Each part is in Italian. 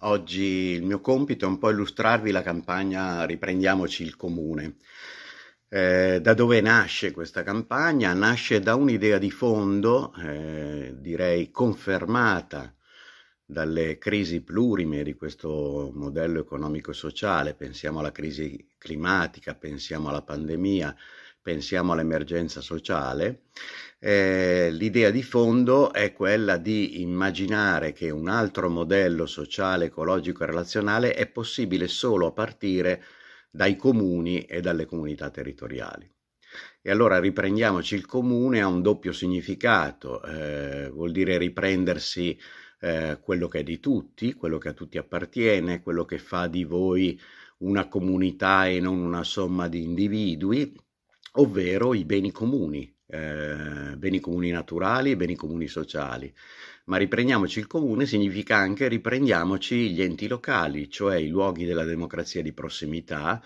Oggi il mio compito è un po' illustrarvi la campagna Riprendiamoci il comune. Eh, da dove nasce questa campagna? Nasce da un'idea di fondo, eh, direi confermata dalle crisi plurime di questo modello economico-sociale, pensiamo alla crisi climatica, pensiamo alla pandemia, pensiamo all'emergenza sociale, eh, l'idea di fondo è quella di immaginare che un altro modello sociale, ecologico e relazionale è possibile solo a partire dai comuni e dalle comunità territoriali. E allora riprendiamoci il comune ha un doppio significato, eh, vuol dire riprendersi eh, quello che è di tutti, quello che a tutti appartiene, quello che fa di voi una comunità e non una somma di individui, ovvero i beni comuni, eh, beni comuni naturali e beni comuni sociali. Ma riprendiamoci il comune significa anche riprendiamoci gli enti locali, cioè i luoghi della democrazia di prossimità,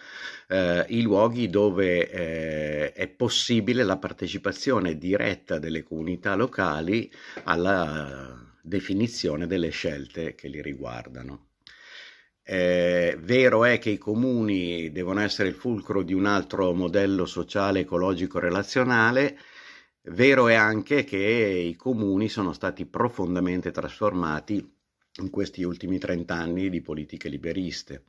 eh, i luoghi dove eh, è possibile la partecipazione diretta delle comunità locali alla definizione delle scelte che li riguardano. Eh, vero è che i comuni devono essere il fulcro di un altro modello sociale, ecologico, relazionale, vero è anche che i comuni sono stati profondamente trasformati in questi ultimi 30 anni di politiche liberiste.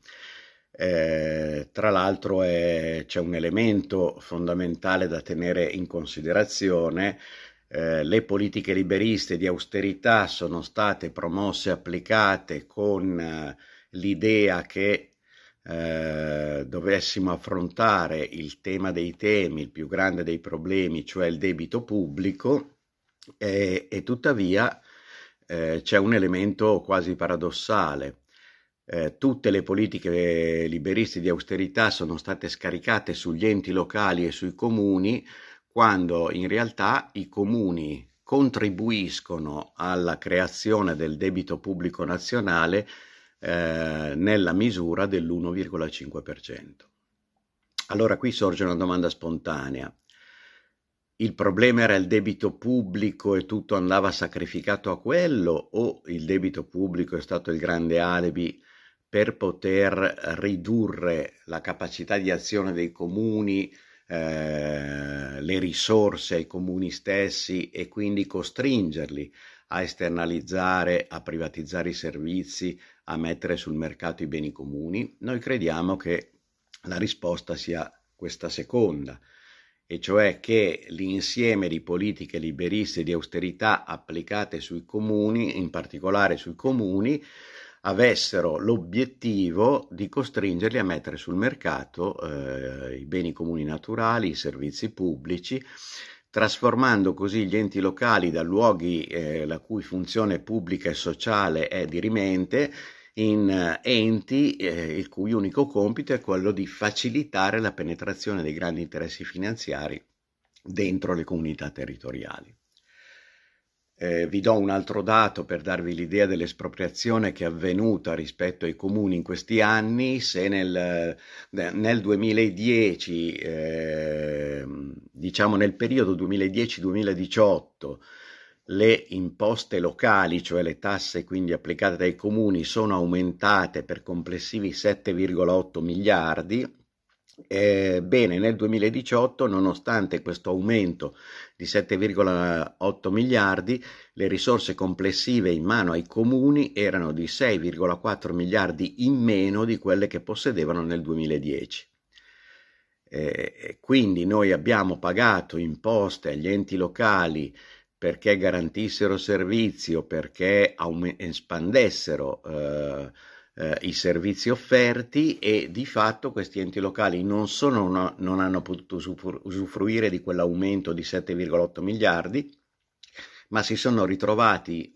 Eh, tra l'altro è, c'è un elemento fondamentale da tenere in considerazione. Eh, le politiche liberiste di austerità sono state promosse e applicate con eh, l'idea che eh, dovessimo affrontare il tema dei temi, il più grande dei problemi, cioè il debito pubblico, e, e tuttavia eh, c'è un elemento quasi paradossale. Eh, tutte le politiche liberiste di austerità sono state scaricate sugli enti locali e sui comuni, quando in realtà i comuni contribuiscono alla creazione del debito pubblico nazionale eh, nella misura dell'1,5%. Allora qui sorge una domanda spontanea. Il problema era il debito pubblico e tutto andava sacrificato a quello o il debito pubblico è stato il grande alibi per poter ridurre la capacità di azione dei comuni, eh, le risorse ai comuni stessi e quindi costringerli a esternalizzare, a privatizzare i servizi, a mettere sul mercato i beni comuni, noi crediamo che la risposta sia questa seconda, e cioè che l'insieme di politiche liberiste di austerità applicate sui comuni, in particolare sui comuni, avessero l'obiettivo di costringerli a mettere sul mercato eh, i beni comuni naturali, i servizi pubblici, trasformando così gli enti locali da luoghi eh, la cui funzione pubblica e sociale è dirimente in eh, enti eh, il cui unico compito è quello di facilitare la penetrazione dei grandi interessi finanziari dentro le comunità territoriali. Eh, vi do un altro dato per darvi l'idea dell'espropriazione che è avvenuta rispetto ai comuni in questi anni. Se nel, eh, nel 2010, eh, diciamo nel periodo 2010-2018, le imposte locali, cioè le tasse quindi applicate dai comuni, sono aumentate per complessivi 7,8 miliardi, eh, bene, nel 2018, nonostante questo aumento di 7,8 miliardi, le risorse complessive in mano ai comuni erano di 6,4 miliardi in meno di quelle che possedevano nel 2010. Eh, quindi noi abbiamo pagato imposte agli enti locali perché garantissero servizio, perché espandessero eh, eh, i servizi offerti e di fatto questi enti locali non, sono, no, non hanno potuto usufruire di quell'aumento di 7,8 miliardi, ma si sono ritrovati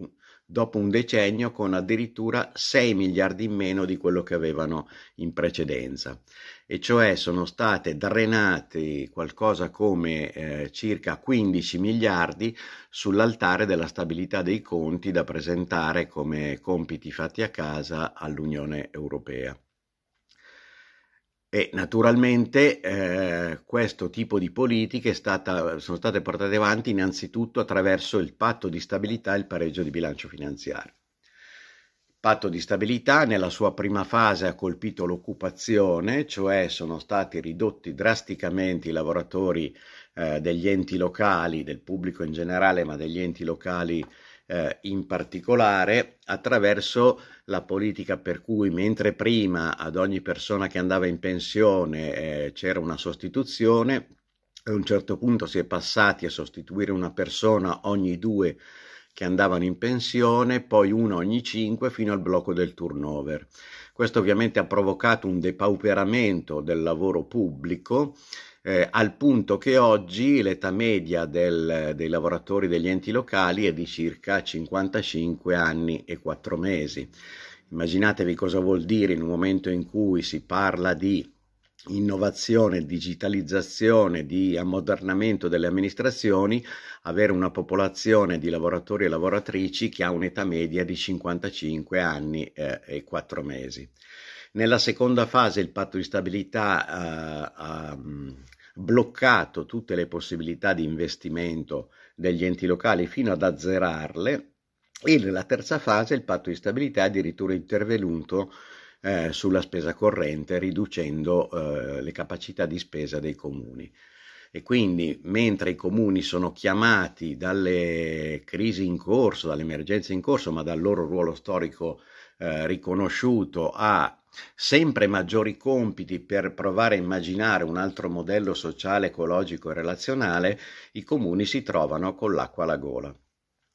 dopo un decennio con addirittura 6 miliardi in meno di quello che avevano in precedenza. E cioè sono state drenate qualcosa come eh, circa 15 miliardi sull'altare della stabilità dei conti da presentare come compiti fatti a casa all'Unione Europea. E naturalmente eh, questo tipo di politiche stata, sono state portate avanti innanzitutto attraverso il patto di stabilità e il pareggio di bilancio finanziario. Il patto di stabilità nella sua prima fase ha colpito l'occupazione, cioè sono stati ridotti drasticamente i lavoratori eh, degli enti locali, del pubblico in generale, ma degli enti locali eh, in particolare attraverso la politica per cui mentre prima ad ogni persona che andava in pensione eh, c'era una sostituzione, a un certo punto si è passati a sostituire una persona ogni due che andavano in pensione, poi una ogni cinque fino al blocco del turnover. Questo ovviamente ha provocato un depauperamento del lavoro pubblico eh, al punto che oggi l'età media del, dei lavoratori degli enti locali è di circa 55 anni e 4 mesi. Immaginatevi cosa vuol dire in un momento in cui si parla di innovazione, digitalizzazione, di ammodernamento delle amministrazioni, avere una popolazione di lavoratori e lavoratrici che ha un'età media di 55 anni eh, e 4 mesi. Nella seconda fase il patto di stabilità eh, ha, mm, bloccato tutte le possibilità di investimento degli enti locali fino ad azzerarle e nella terza fase il patto di stabilità è addirittura intervenuto eh, sulla spesa corrente riducendo eh, le capacità di spesa dei comuni. E quindi mentre i comuni sono chiamati dalle crisi in corso, dall'emergenza in corso, ma dal loro ruolo storico eh, riconosciuto a sempre maggiori compiti per provare a immaginare un altro modello sociale, ecologico e relazionale, i comuni si trovano con l'acqua alla gola.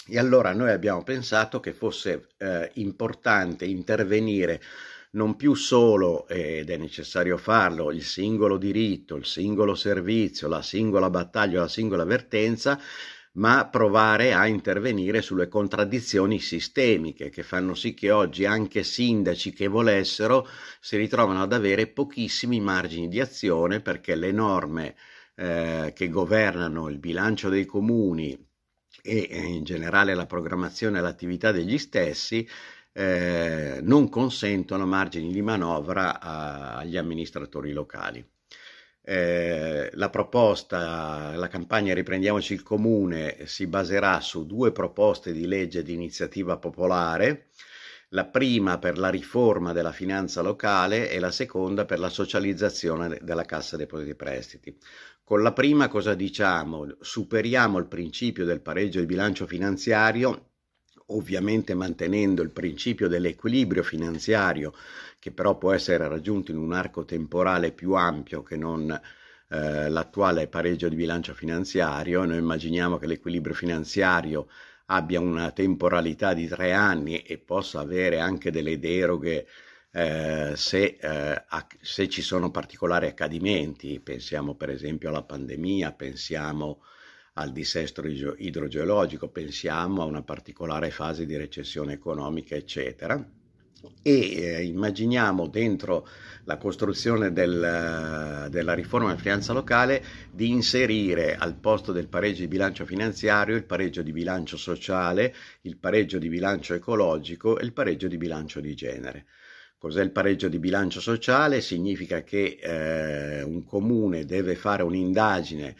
E allora noi abbiamo pensato che fosse eh, importante intervenire non più solo, ed è necessario farlo, il singolo diritto, il singolo servizio, la singola battaglia, la singola avvertenza, ma provare a intervenire sulle contraddizioni sistemiche che fanno sì che oggi anche sindaci che volessero si ritrovano ad avere pochissimi margini di azione perché le norme eh, che governano il bilancio dei comuni e eh, in generale la programmazione e l'attività degli stessi eh, non consentono margini di manovra a, agli amministratori locali. Eh, la proposta, la campagna Riprendiamoci il Comune si baserà su due proposte di legge di iniziativa popolare, la prima per la riforma della finanza locale e la seconda per la socializzazione della Cassa Depositi e Prestiti. Con la prima cosa diciamo? Superiamo il principio del pareggio di bilancio finanziario ovviamente mantenendo il principio dell'equilibrio finanziario, che però può essere raggiunto in un arco temporale più ampio che non eh, l'attuale pareggio di bilancio finanziario. Noi immaginiamo che l'equilibrio finanziario abbia una temporalità di tre anni e possa avere anche delle deroghe eh, se, eh, se, ci sono particolari accadimenti, pensiamo per esempio alla pandemia, pensiamo al dissesto idrogeologico, pensiamo a una particolare fase di recessione economica, eccetera e eh, immaginiamo dentro la costruzione del, della riforma della finanza locale di inserire al posto del pareggio di bilancio finanziario il pareggio di bilancio sociale, il pareggio di bilancio ecologico e il pareggio di bilancio di genere. Cos'è il pareggio di bilancio sociale? Significa che eh, un comune deve fare un'indagine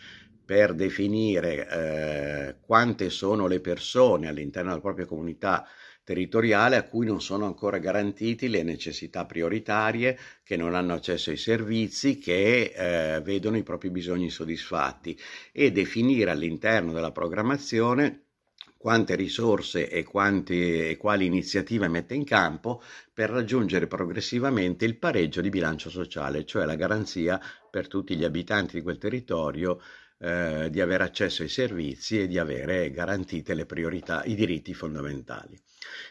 per definire eh, quante sono le persone all'interno della propria comunità territoriale a cui non sono ancora garantiti le necessità prioritarie, che non hanno accesso ai servizi, che eh, vedono i propri bisogni soddisfatti e definire all'interno della programmazione quante risorse e, quanti, e, quali iniziative mette in campo per raggiungere progressivamente il pareggio di bilancio sociale, cioè la garanzia per tutti gli abitanti di quel territorio eh, di avere accesso ai servizi e di avere garantite le priorità, i diritti fondamentali.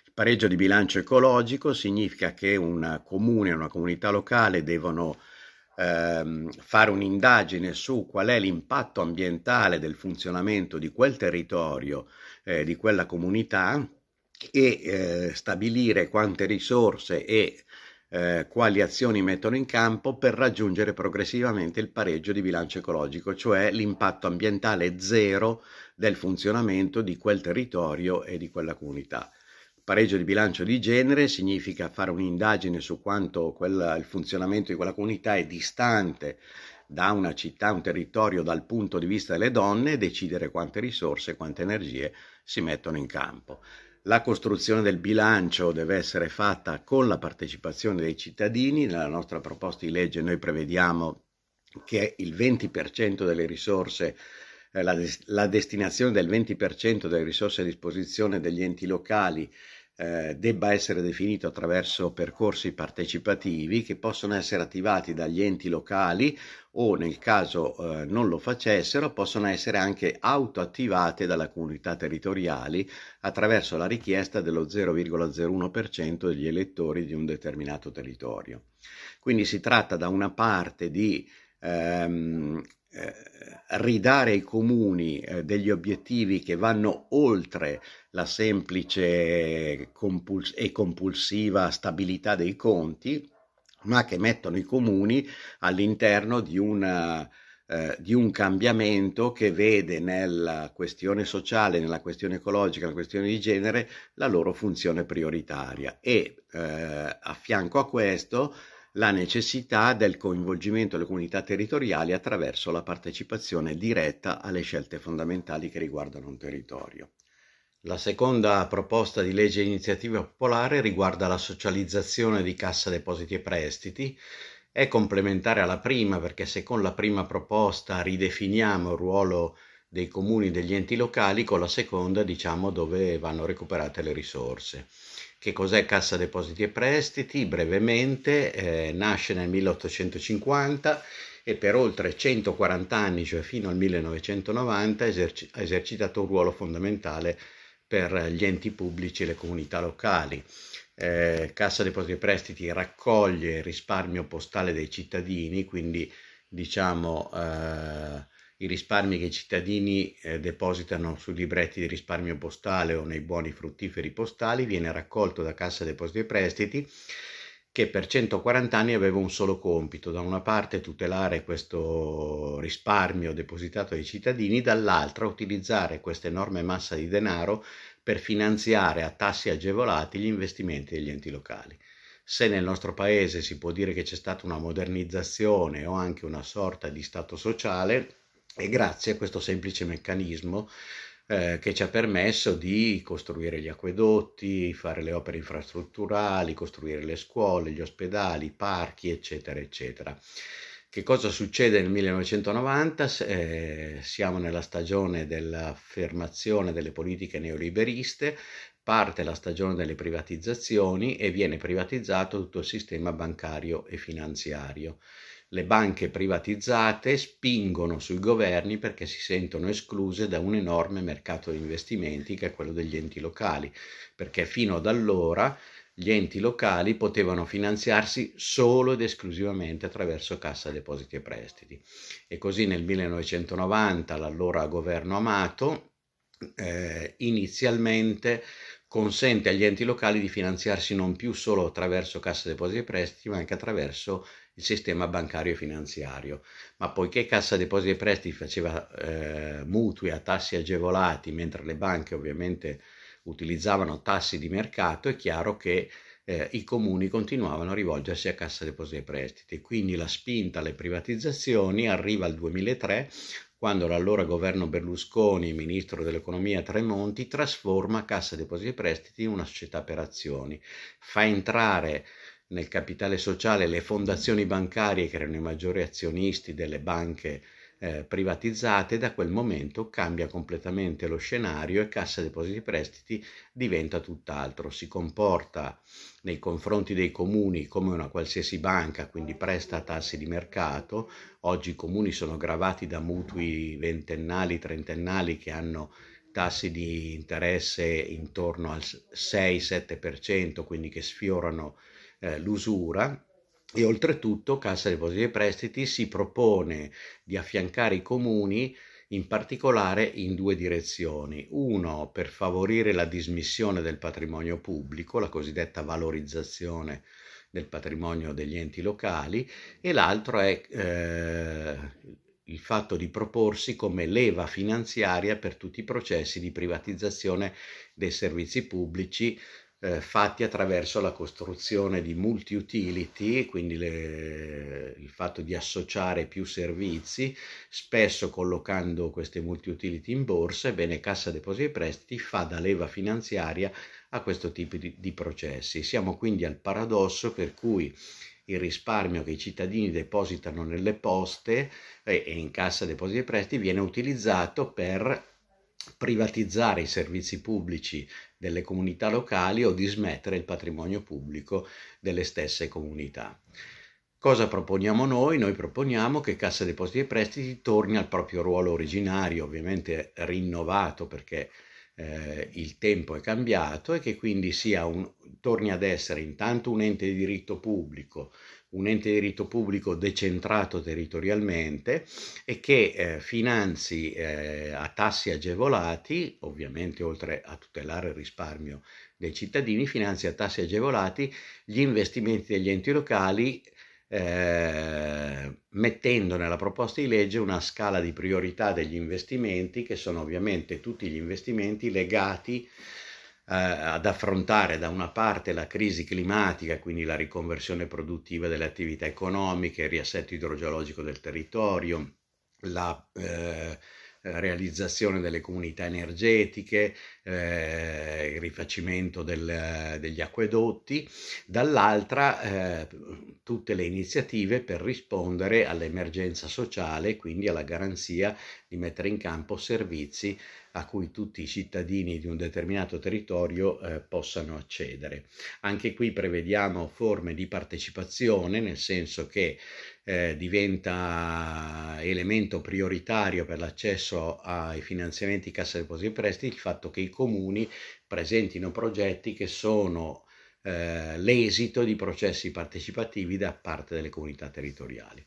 Il pareggio di bilancio ecologico significa che un comune, una comunità locale devono ehm, fare un'indagine su qual è l'impatto ambientale del funzionamento di quel territorio, eh, di quella comunità e eh, stabilire quante risorse e eh, quali azioni mettono in campo per raggiungere progressivamente il pareggio di bilancio ecologico, cioè l'impatto ambientale zero del funzionamento di quel territorio e di quella comunità. pareggio di bilancio di genere significa fare un'indagine su quanto quella, il funzionamento di quella comunità è distante da una città, un territorio dal punto di vista delle donne e decidere quante risorse, quante energie si mettono in campo la costruzione del bilancio deve essere fatta con la partecipazione dei cittadini, nella nostra proposta di legge noi prevediamo che il 20% delle risorse eh, la, la, destinazione del 20% delle risorse a disposizione degli enti locali eh, debba essere definito attraverso percorsi partecipativi che possono essere attivati dagli enti locali o nel caso eh, non lo facessero possono essere anche autoattivate dalle comunità territoriali attraverso la richiesta dello 0,01% degli elettori di un determinato territorio. Quindi si tratta da una parte di ehm, eh, ridare ai comuni eh, degli obiettivi che vanno oltre la semplice e compulsiva stabilità dei conti, ma che mettono i comuni all'interno di, una, eh, di un cambiamento che vede nella questione sociale, nella questione ecologica, nella questione di genere la loro funzione prioritaria e eh, a fianco a questo la necessità del coinvolgimento delle comunità territoriali attraverso la partecipazione diretta alle scelte fondamentali che riguardano un territorio. La seconda proposta di legge di iniziativa popolare riguarda la socializzazione di cassa depositi e prestiti. È complementare alla prima perché se con la prima proposta ridefiniamo il ruolo dei comuni e degli enti locali, con la seconda diciamo dove vanno recuperate le risorse. Che cos'è Cassa Depositi e Prestiti? Brevemente, eh, nasce nel 1850 e per oltre 140 anni, cioè fino al 1990, eserci- ha esercitato un ruolo fondamentale per gli enti pubblici e le comunità locali. Eh, Cassa Depositi e Prestiti raccoglie il risparmio postale dei cittadini, quindi diciamo eh, i risparmi che i cittadini eh, depositano sui libretti di risparmio postale o nei buoni fruttiferi postali viene raccolto da Cassa Depositi e Prestiti che per 140 anni aveva un solo compito, da una parte tutelare questo risparmio depositato dai cittadini, dall'altra utilizzare questa enorme massa di denaro per finanziare a tassi agevolati gli investimenti degli enti locali se nel nostro paese si può dire che c'è stata una modernizzazione o anche una sorta di stato sociale, e grazie a questo semplice meccanismo eh, che ci ha permesso di costruire gli acquedotti, fare le opere infrastrutturali, costruire le scuole, gli ospedali, i parchi, eccetera, eccetera. Che cosa succede nel 1990? Eh, siamo nella stagione dell'affermazione delle politiche neoliberiste, parte la stagione delle privatizzazioni e viene privatizzato tutto il sistema bancario e finanziario. Le banche privatizzate spingono sui governi perché si sentono escluse da un enorme mercato di investimenti che è quello degli enti locali, perché fino ad allora gli enti locali potevano finanziarsi solo ed esclusivamente attraverso cassa depositi e prestiti. E così nel 1990 l'allora governo Amato eh, inizialmente consente agli enti locali di finanziarsi non più solo attraverso cassa depositi e prestiti, ma anche attraverso il sistema bancario e finanziario, ma poiché Cassa Depositi e Prestiti faceva eh, mutui a tassi agevolati, mentre le banche ovviamente utilizzavano tassi di mercato, è chiaro che eh, i comuni continuavano a rivolgersi a Cassa Depositi e Prestiti. Quindi la spinta alle privatizzazioni arriva al 2003 quando l'allora governo Berlusconi, ministro dell'economia Tremonti, trasforma Cassa Depositi e Prestiti in una società per azioni, fa entrare nel capitale sociale le fondazioni bancarie che erano i maggiori azionisti delle banche eh, privatizzate, da quel momento cambia completamente lo scenario e Cassa Depositi e Prestiti diventa tutt'altro, si comporta nei confronti dei comuni come una qualsiasi banca, quindi presta a tassi di mercato, oggi i comuni sono gravati da mutui ventennali, trentennali che hanno tassi di interesse intorno al 6-7%, quindi che sfiorano eh, l'usura e oltretutto Cassa Depositi e Prestiti si propone di affiancare i comuni in particolare in due direzioni. Uno per favorire la dismissione del patrimonio pubblico, la cosiddetta valorizzazione del patrimonio degli enti locali e l'altro è eh, il fatto di proporsi come leva finanziaria per tutti i processi di privatizzazione dei servizi pubblici eh, fatti attraverso la costruzione di multi-utility, quindi le, il fatto di associare più servizi, spesso collocando queste multi-utility in borsa, ebbene Cassa Depositi e Prestiti fa da leva finanziaria a questo tipo di, di processi. Siamo quindi al paradosso per cui il risparmio che i cittadini depositano nelle poste eh, e in Cassa Depositi e Prestiti viene utilizzato per privatizzare i servizi pubblici delle comunità locali o di smettere il patrimonio pubblico delle stesse comunità. Cosa proponiamo noi? Noi proponiamo che Cassa Depositi e Prestiti torni al proprio ruolo originario, ovviamente rinnovato perché eh, il tempo è cambiato e che quindi un, torni ad essere intanto un ente di diritto pubblico un ente di diritto pubblico decentrato territorialmente e che eh, finanzi eh, a tassi agevolati, ovviamente oltre a tutelare il risparmio dei cittadini, finanzi a tassi agevolati gli investimenti degli enti locali eh, mettendo nella proposta di legge una scala di priorità degli investimenti che sono ovviamente tutti gli investimenti legati eh, ad affrontare da una parte la crisi climatica, quindi la riconversione produttiva delle attività economiche, il riassetto idrogeologico del territorio, la eh, realizzazione delle comunità energetiche, eh, il rifacimento del, degli acquedotti, dall'altra eh, tutte le iniziative per rispondere all'emergenza sociale, quindi alla garanzia di mettere in campo servizi a cui tutti i cittadini di un determinato territorio eh, possano accedere. Anche qui prevediamo forme di partecipazione, nel senso che eh, diventa elemento prioritario per l'accesso ai finanziamenti Cassa Depositi e Prestiti il fatto che i comuni presentino progetti che sono eh, l'esito di processi partecipativi da parte delle comunità territoriali.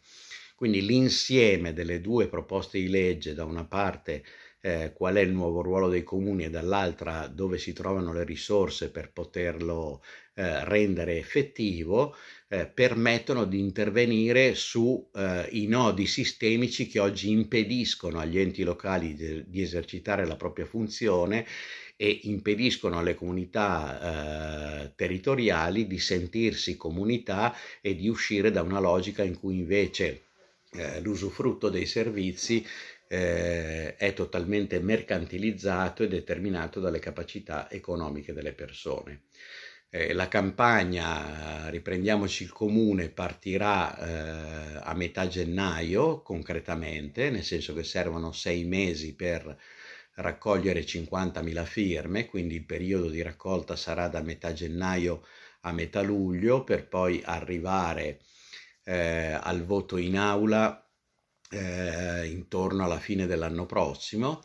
Quindi l'insieme delle due proposte di legge, da una parte eh, qual è il nuovo ruolo dei comuni e dall'altra dove si trovano le risorse per poterlo eh, rendere effettivo, eh, permettono di intervenire sui eh, nodi sistemici che oggi impediscono agli enti locali de- di esercitare la propria funzione e impediscono alle comunità eh, territoriali di sentirsi comunità e di uscire da una logica in cui invece eh, l'usufrutto dei servizi eh, è totalmente mercantilizzato e determinato dalle capacità economiche delle persone. Eh, la campagna Riprendiamoci il Comune partirà eh, a metà gennaio concretamente, nel senso che servono sei mesi per raccogliere 50.000 firme, quindi il periodo di raccolta sarà da metà gennaio a metà luglio per poi arrivare a eh, al voto in aula eh, intorno alla fine dell'anno prossimo.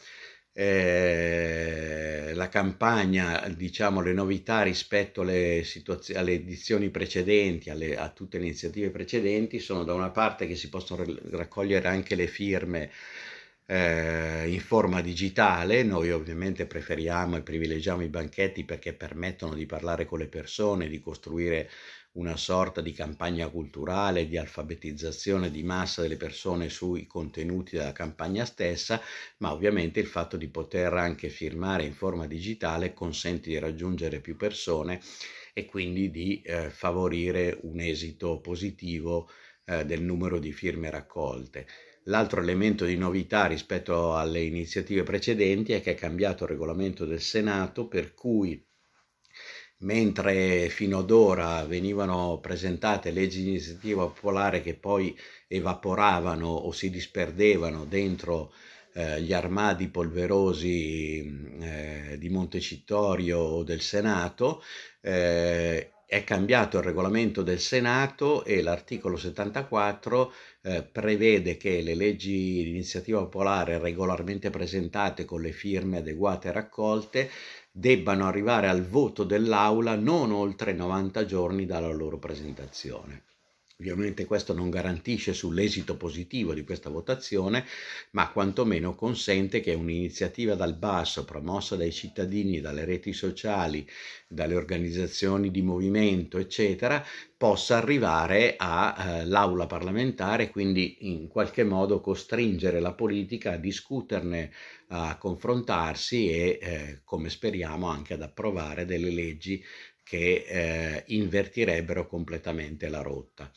Eh, la campagna, diciamo, le novità rispetto alle, situaz- alle edizioni precedenti, alle, a tutte le iniziative precedenti, sono da una parte che si possono raccogliere anche le firme eh, in forma digitale, noi ovviamente preferiamo e privilegiamo i banchetti perché permettono di parlare con le persone, di costruire una sorta di campagna culturale, di alfabetizzazione di massa delle persone sui contenuti della campagna stessa, ma ovviamente il fatto di poter anche firmare in forma digitale consente di raggiungere più persone e quindi di eh, favorire un esito positivo eh, del numero di firme raccolte. L'altro elemento di novità rispetto alle iniziative precedenti è che è cambiato il regolamento del Senato per cui mentre fino ad ora venivano presentate leggi di iniziativa popolare che poi evaporavano o si disperdevano dentro eh, gli armadi polverosi mm, eh, di Montecittorio o del Senato, eh, è cambiato il regolamento del Senato e l'articolo 74 eh, prevede che le leggi di iniziativa popolare regolarmente presentate con le firme adeguate e raccolte debbano arrivare al voto dell'Aula non oltre 90 giorni dalla loro presentazione. Ovviamente questo non garantisce sull'esito positivo di questa votazione, ma quantomeno consente che un'iniziativa dal basso promossa dai cittadini, dalle reti sociali, dalle organizzazioni di movimento, eccetera, possa arrivare all'aula eh, parlamentare e quindi in qualche modo costringere la politica a discuterne a confrontarsi e, eh, come speriamo, anche ad approvare delle leggi che eh, invertirebbero completamente la rotta.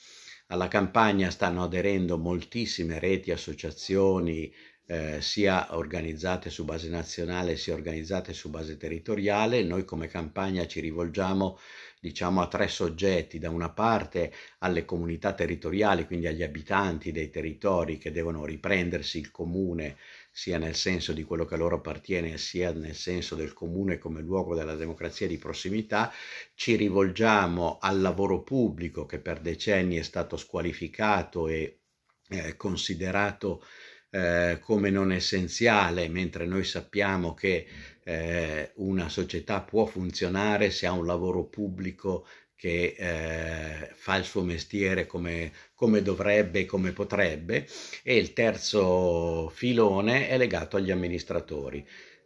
Alla campagna stanno aderendo moltissime reti, e associazioni, eh, sia organizzate su base nazionale sia organizzate su base territoriale. Noi come campagna ci rivolgiamo diciamo a tre soggetti, da una parte alle comunità territoriali, quindi agli abitanti dei territori che devono riprendersi il comune sia nel senso di quello che a loro appartiene, sia nel senso del comune come luogo della democrazia di prossimità, ci rivolgiamo al lavoro pubblico che per decenni è stato squalificato e eh, considerato eh, come non essenziale, mentre noi sappiamo che eh, una società può funzionare se ha un lavoro pubblico che eh, fa il suo mestiere come, come dovrebbe e come potrebbe, e il terzo filone è legato agli amministratori.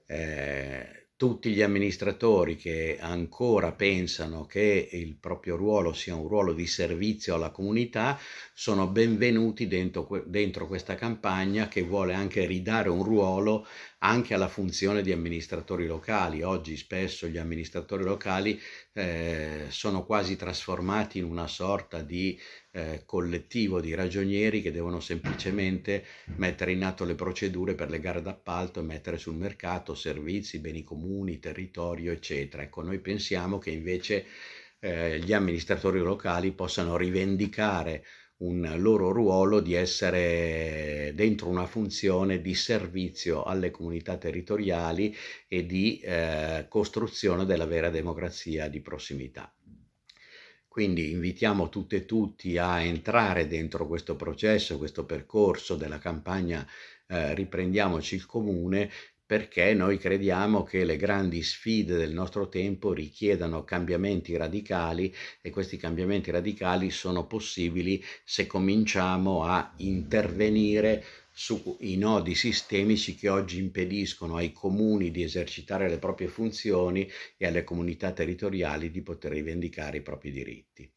Eh, tutti gli amministratori che ancora pensano che il proprio ruolo sia un ruolo di servizio alla comunità sono benvenuti dentro, dentro, questa campagna che vuole anche ridare un ruolo anche alla funzione di amministratori locali. Oggi spesso gli amministratori locali eh, sono quasi trasformati in una sorta di eh, collettivo di ragionieri che devono semplicemente mettere in atto le procedure per le gare d'appalto e mettere sul mercato servizi, beni comuni, territorio, eccetera. Ecco, noi pensiamo che invece eh, gli amministratori locali possano rivendicare un loro ruolo di essere dentro una funzione di servizio alle comunità territoriali e di eh, costruzione della vera democrazia di prossimità. Quindi invitiamo tutte e tutti a entrare dentro questo processo, questo percorso della campagna eh, Riprendiamoci il Comune perché noi crediamo che le grandi sfide del nostro tempo richiedano cambiamenti radicali e questi cambiamenti radicali sono possibili se cominciamo a intervenire sui nodi sistemici che oggi impediscono ai comuni di esercitare le proprie funzioni e alle comunità territoriali di poter rivendicare i propri diritti.